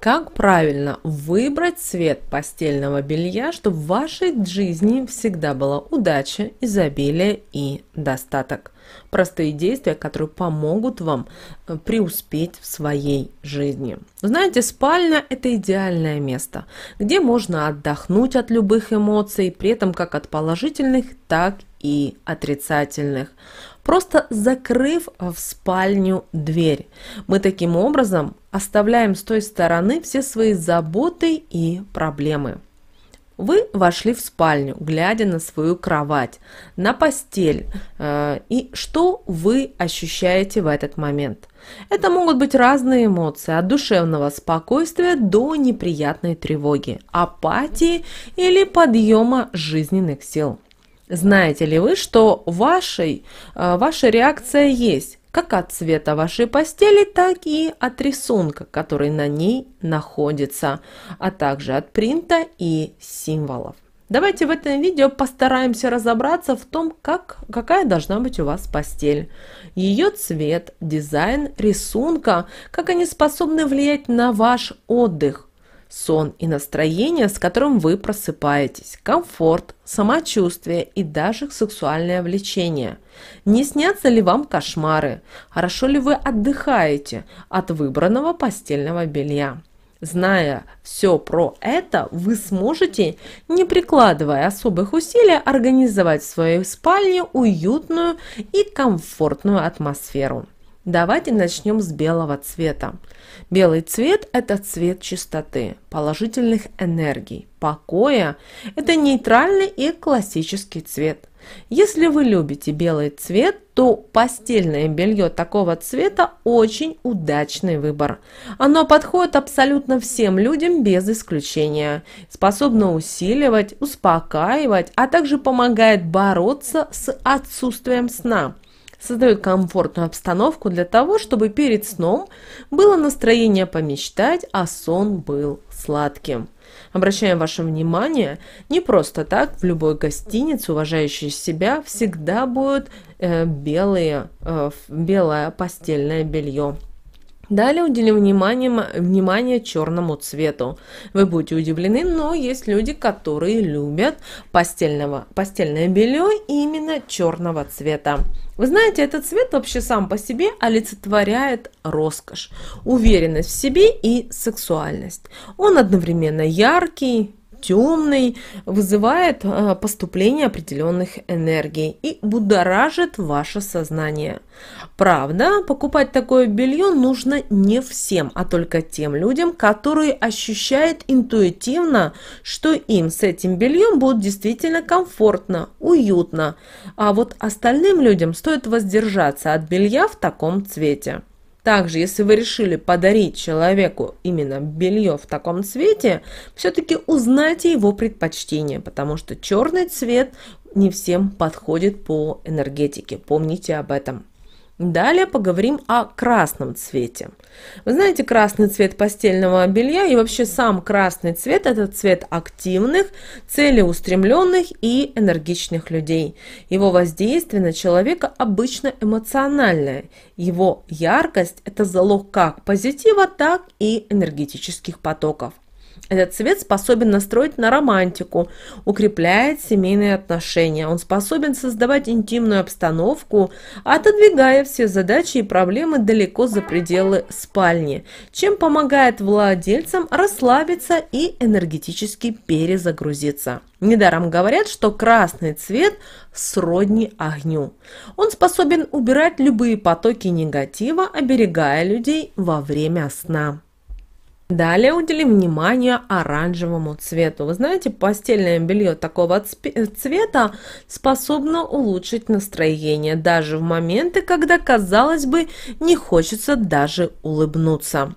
Как правильно выбрать цвет постельного белья, чтобы в вашей жизни всегда была удача, изобилие и достаток? Простые действия, которые помогут вам э, преуспеть в своей жизни. Знаете, спальня – это идеальное место, где можно отдохнуть от любых эмоций, при этом как от положительных, так и отрицательных просто закрыв в спальню дверь. Мы таким образом оставляем с той стороны все свои заботы и проблемы. Вы вошли в спальню, глядя на свою кровать, на постель. Э, и что вы ощущаете в этот момент? Это могут быть разные эмоции, от душевного спокойствия до неприятной тревоги, апатии или подъема жизненных сил. Знаете ли вы, что вашей, э, ваша реакция есть как от цвета вашей постели, так и от рисунка, который на ней находится, а также от принта и символов. Давайте в этом видео постараемся разобраться в том, как, какая должна быть у вас постель. Ее цвет, дизайн, рисунка, как они способны влиять на ваш отдых, сон и настроение, с которым вы просыпаетесь, комфорт, самочувствие и даже сексуальное влечение. Не снятся ли вам кошмары? Хорошо ли вы отдыхаете от выбранного постельного белья? Зная все про это, вы сможете, не прикладывая особых усилий, организовать в своей спальне уютную и комфортную атмосферу. Давайте начнем с белого цвета. Белый цвет – это цвет чистоты, положительных энергий, покоя. Это нейтральный и классический цвет. Если вы любите белый цвет, то постельное белье такого цвета очень удачный выбор. Оно подходит абсолютно всем людям без исключения, способно усиливать, успокаивать, а также помогает бороться с отсутствием сна – создают комфортную обстановку для того, чтобы перед сном было настроение помечтать, а сон был сладким. Обращаем ваше внимание, не просто так в любой гостинице, уважающей себя, всегда будет э, белые, э, белое постельное белье. Далее уделим внимание, внимание черному цвету. Вы будете удивлены, но есть люди, которые любят постельного, постельное белье именно черного цвета. Вы знаете, этот цвет вообще сам по себе олицетворяет роскошь, уверенность в себе и сексуальность. Он одновременно яркий, темный, вызывает э, поступление определенных энергий и будоражит ваше сознание. Правда, покупать такое белье нужно не всем, а только тем людям, которые ощущают интуитивно, что им с этим бельем будет действительно комфортно, уютно. А вот остальным людям стоит воздержаться от белья в таком цвете. Также, если вы решили подарить человеку именно белье в таком цвете, все-таки узнайте его предпочтение, потому что черный цвет не всем подходит по энергетике. Помните об этом. Далее поговорим о красном цвете. Вы знаете, красный цвет постельного белья и вообще сам красный цвет – это цвет активных, целеустремленных и энергичных людей. Его воздействие на человека обычно эмоциональное. Его яркость – это залог как позитива, так и энергетических потоков. Этот цвет способен настроить на романтику, укрепляет семейные отношения. Он способен создавать интимную обстановку, отодвигая все задачи и проблемы далеко за пределы спальни, чем помогает владельцам расслабиться и энергетически перезагрузиться. Недаром говорят, что красный цвет сродни огню. Он способен убирать любые потоки негатива, оберегая людей во время сна. Далее уделим внимание оранжевому цвету. Вы знаете, постельное белье такого цвета способно улучшить настроение, даже в моменты, когда, казалось бы, не хочется даже улыбнуться.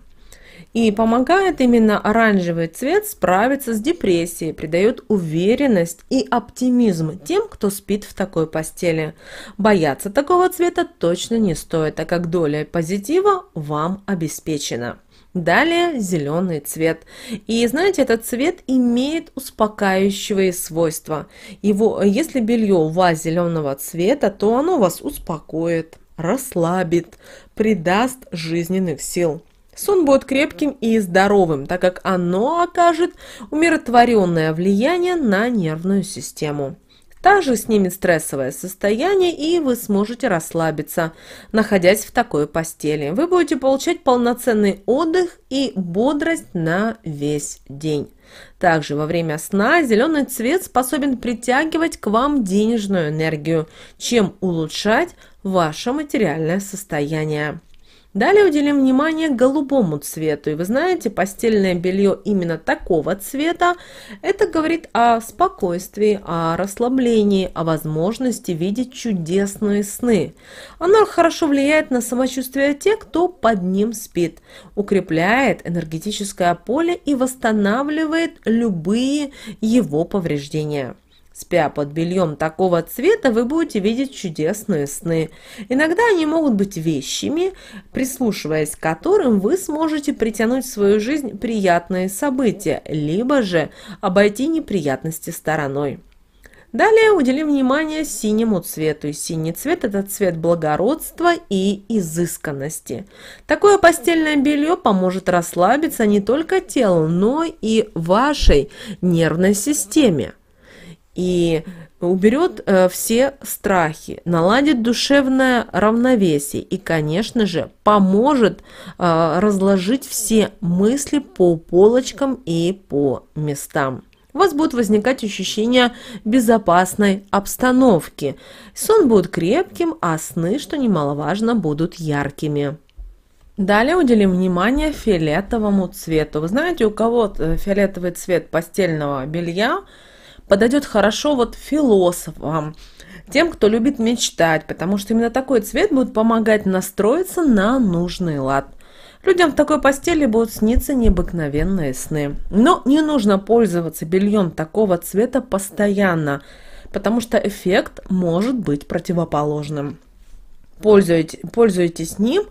И помогает именно оранжевый цвет справиться с депрессией, придает уверенность и оптимизм тем, кто спит в такой постели. Бояться такого цвета точно не стоит, так как доля позитива вам обеспечена. Далее зеленый цвет. И знаете, этот цвет имеет успокаивающие свойства. Его, если белье у вас зеленого цвета, то оно вас успокоит, расслабит, придаст жизненных сил. Сон будет крепким и здоровым, так как оно окажет умиротворенное влияние на нервную систему. Также снимет стрессовое состояние, и вы сможете расслабиться, находясь в такой постели. Вы будете получать полноценный отдых и бодрость на весь день. Также во время сна зеленый цвет способен притягивать к вам денежную энергию, чем улучшать ваше материальное состояние. Далее уделим внимание голубому цвету. И вы знаете, постельное белье именно такого цвета, это говорит о спокойствии, о расслаблении, о возможности видеть чудесные сны. Оно хорошо влияет на самочувствие тех, кто под ним спит, укрепляет энергетическое поле и восстанавливает любые его повреждения. Спя под бельем такого цвета, вы будете видеть чудесные сны. Иногда они могут быть вещами, прислушиваясь к которым вы сможете притянуть в свою жизнь приятные события, либо же обойти неприятности стороной. Далее уделим внимание синему цвету. И синий цвет – это цвет благородства и изысканности. Такое постельное белье поможет расслабиться не только телу, но и вашей нервной системе и уберет э, все страхи, наладит душевное равновесие и, конечно же, поможет э, разложить все мысли по полочкам и по местам. У вас будут возникать ощущения безопасной обстановки. Сон будет крепким, а сны, что немаловажно, будут яркими. Далее уделим внимание фиолетовому цвету. Вы знаете, у кого фиолетовый цвет постельного белья – подойдет хорошо вот философам, тем, кто любит мечтать, потому что именно такой цвет будет помогать настроиться на нужный лад. Людям в такой постели будут сниться необыкновенные сны. Но не нужно пользоваться бельем такого цвета постоянно, потому что эффект может быть противоположным. Пользуйтесь, пользуйтесь ним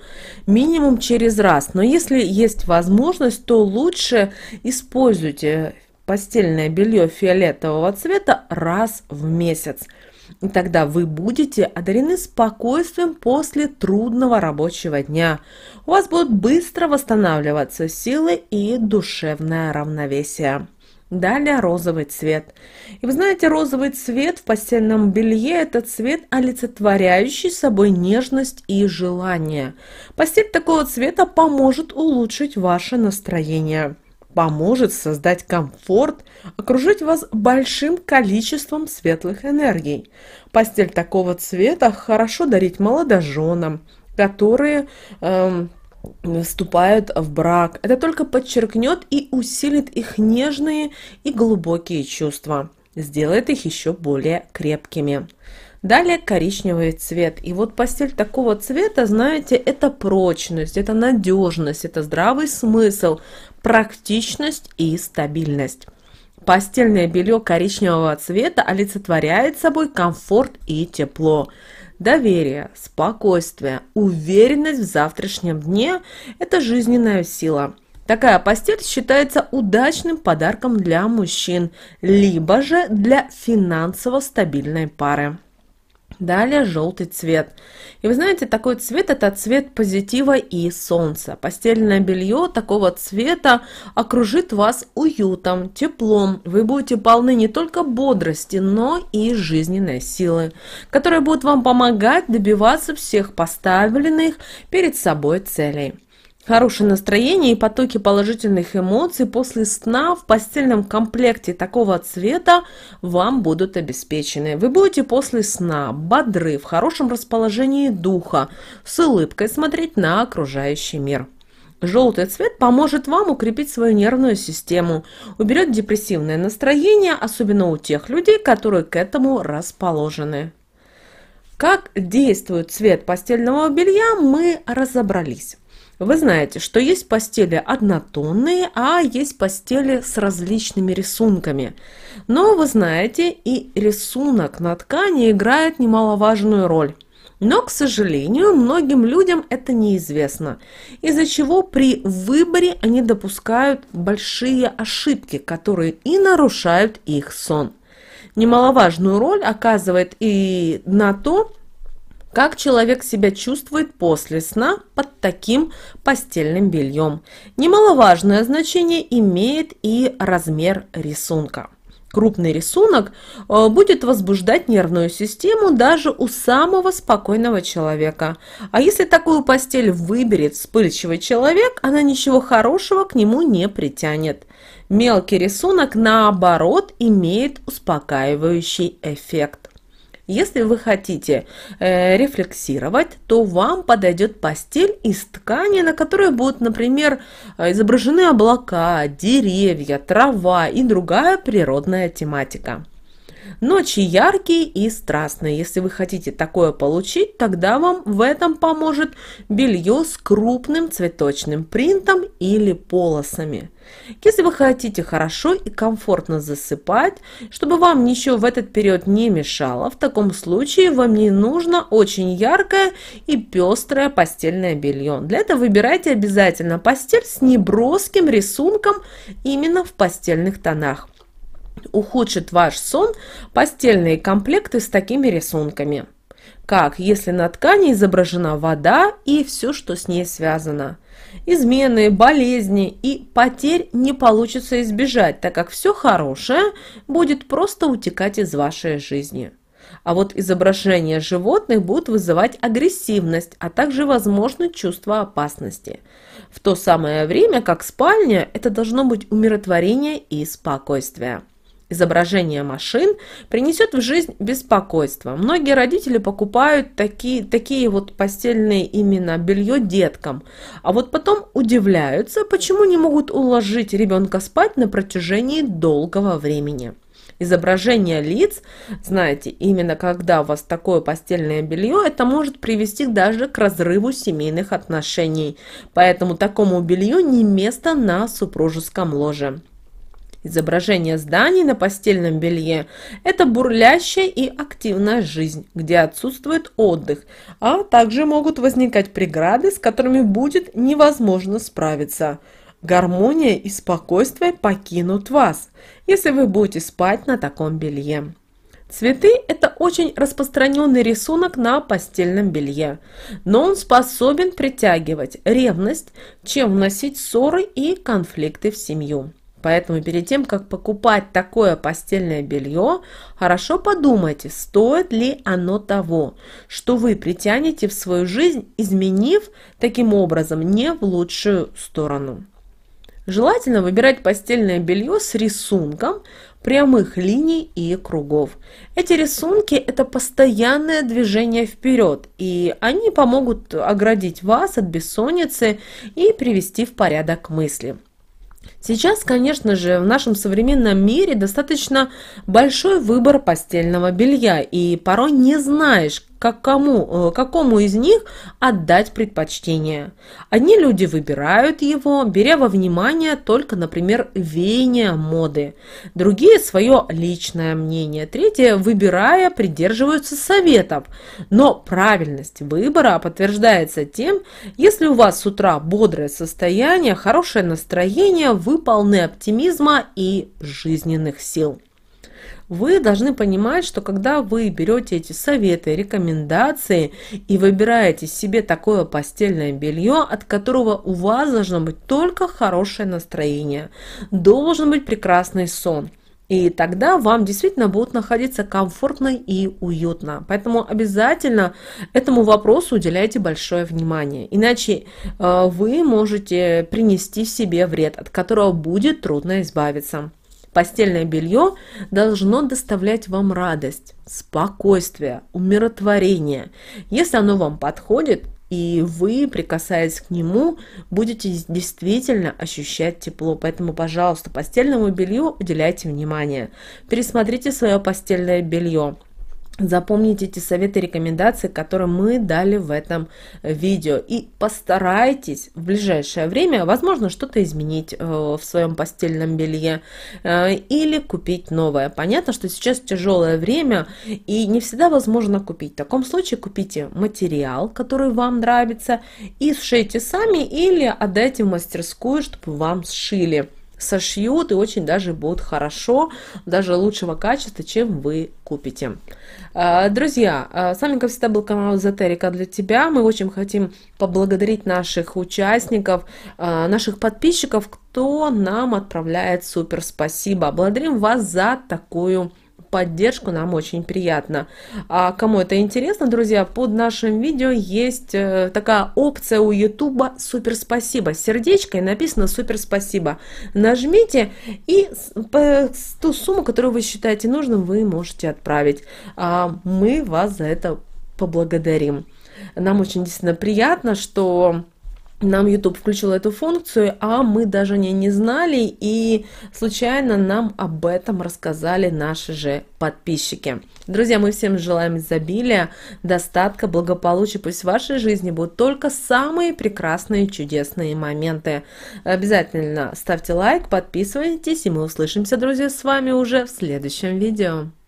минимум через раз, но если есть возможность, то лучше используйте постельное белье фиолетового цвета раз в месяц. И тогда вы будете одарены спокойствием после трудного рабочего дня. У вас будут быстро восстанавливаться силы и душевное равновесие. Далее розовый цвет. И вы знаете, розовый цвет в постельном белье – это цвет, олицетворяющий собой нежность и желание. Постель такого цвета поможет улучшить ваше настроение поможет создать комфорт, окружить вас большим количеством светлых энергий. Постель такого цвета хорошо дарить молодоженам, которые... Эм, вступают в брак. Это только подчеркнет и усилит их нежные и глубокие чувства, сделает их еще более крепкими. Далее коричневый цвет. И вот постель такого цвета, знаете, это прочность, это надежность, это здравый смысл, практичность и стабильность. Постельное белье коричневого цвета олицетворяет собой комфорт и тепло. Доверие, спокойствие, уверенность в завтрашнем дне – это жизненная сила. Такая постель считается удачным подарком для мужчин, либо же для финансово стабильной пары. Далее желтый цвет. И вы знаете, такой цвет – это цвет позитива и солнца. Постельное белье такого цвета окружит вас уютом, теплом. Вы будете полны не только бодрости, но и жизненной силы, которая будет вам помогать добиваться всех поставленных перед собой целей. Хорошее настроение и потоки положительных эмоций после сна в постельном комплекте такого цвета вам будут обеспечены. Вы будете после сна бодры, в хорошем расположении духа, с улыбкой смотреть на окружающий мир. Желтый цвет поможет вам укрепить свою нервную систему, уберет депрессивное настроение, особенно у тех людей, которые к этому расположены. Как действует цвет постельного белья, мы разобрались. Вы знаете, что есть постели однотонные, а есть постели с различными рисунками. Но вы знаете, и рисунок на ткани играет немаловажную роль. Но, к сожалению, многим людям это неизвестно, из-за чего при выборе они допускают большие ошибки, которые и нарушают их сон. Немаловажную роль оказывает и на то, как человек себя чувствует после сна под таким постельным бельем? Немаловажное значение имеет и размер рисунка. Крупный рисунок э, будет возбуждать нервную систему даже у самого спокойного человека. А если такую постель выберет вспыльчивый человек, она ничего хорошего к нему не притянет. Мелкий рисунок, наоборот, имеет успокаивающий эффект. Если вы хотите э, рефлексировать, то вам подойдет постель из ткани, на которой будут, например, э, изображены облака, деревья, трава и другая природная тематика. Ночи яркие и страстные. Если вы хотите такое получить, тогда вам в этом поможет белье с крупным цветочным принтом или полосами. Если вы хотите хорошо и комфортно засыпать, чтобы вам ничего в этот период не мешало, в таком случае вам не нужно очень яркое и пестрое постельное белье. Для этого выбирайте обязательно постель с неброским рисунком именно в постельных тонах ухудшит ваш сон постельные комплекты с такими рисунками, как если на ткани изображена вода и все, что с ней связано – измены, болезни и потерь не получится избежать, так как все хорошее будет просто утекать из вашей жизни. А вот изображения животных будут вызывать агрессивность, а также, возможно, чувство опасности. В то самое время, как спальня, это должно быть умиротворение и спокойствие изображения машин принесет в жизнь беспокойство. Многие родители покупают такие, такие вот постельные именно белье деткам, а вот потом удивляются, почему не могут уложить ребенка спать на протяжении долгого времени. Изображение лиц, знаете, именно когда у вас такое постельное белье, это может привести даже к разрыву семейных отношений. Поэтому такому белью не место на супружеском ложе. Изображение зданий на постельном белье – это бурлящая и активная жизнь, где отсутствует отдых, а также могут возникать преграды, с которыми будет невозможно справиться. Гармония и спокойствие покинут вас, если вы будете спать на таком белье. Цветы – это очень распространенный рисунок на постельном белье, но он способен притягивать ревность, чем вносить ссоры и конфликты в семью. Поэтому перед тем, как покупать такое постельное белье, хорошо подумайте, стоит ли оно того, что вы притянете в свою жизнь, изменив таким образом не в лучшую сторону. Желательно выбирать постельное белье с рисунком прямых линий и кругов. Эти рисунки – это постоянное движение вперед, и они помогут оградить вас от бессонницы и привести в порядок мысли – Сейчас, конечно же, в нашем современном мире достаточно большой выбор постельного белья, и порой не знаешь, как кому, э, какому из них отдать предпочтение. Одни люди выбирают его, беря во внимание только, например, веяние моды, другие – свое личное мнение, третьи, выбирая, придерживаются советов. Но правильность выбора подтверждается тем, если у вас с утра бодрое состояние, хорошее настроение, вы полны оптимизма и жизненных сил. Вы должны понимать, что когда вы берете эти советы, рекомендации и выбираете себе такое постельное белье, от которого у вас должно быть только хорошее настроение, должен быть прекрасный сон – и тогда вам действительно будет находиться комфортно и уютно. Поэтому обязательно этому вопросу уделяйте большое внимание. Иначе э, вы можете принести себе вред, от которого будет трудно избавиться. Постельное белье должно доставлять вам радость, спокойствие, умиротворение. Если оно вам подходит, и вы, прикасаясь к нему, будете действительно ощущать тепло. Поэтому, пожалуйста, постельному белью уделяйте внимание. Пересмотрите свое постельное белье. Запомните эти советы и рекомендации, которые мы дали в этом э, видео. И постарайтесь в ближайшее время, возможно, что-то изменить э, в своем постельном белье э, или купить новое. Понятно, что сейчас тяжелое время и не всегда возможно купить. В таком случае купите материал, который вам нравится, и сшейте сами или отдайте в мастерскую, чтобы вам сшили сошьют и очень даже будут хорошо, даже лучшего качества, чем вы купите. А, друзья, а, с вами, как всегда, был канал Эзотерика для тебя. Мы очень хотим поблагодарить наших участников, а, наших подписчиков, кто нам отправляет супер спасибо. Благодарим вас за такую поддержку, нам очень приятно. А кому это интересно, друзья, под нашим видео есть э, такая опция у YouTube «Супер спасибо». сердечкой написано «Супер спасибо». Нажмите и ту сумму, которую вы считаете нужным, вы можете отправить. А мы вас за это поблагодарим. Нам очень действительно приятно, что нам YouTube включил эту функцию, а мы даже не, не знали, и случайно нам об этом рассказали наши же подписчики. Друзья, мы всем желаем изобилия, достатка, благополучия. Пусть в вашей жизни будут только самые прекрасные, чудесные моменты. Обязательно ставьте лайк, подписывайтесь, и мы услышимся, друзья, с вами уже в следующем видео.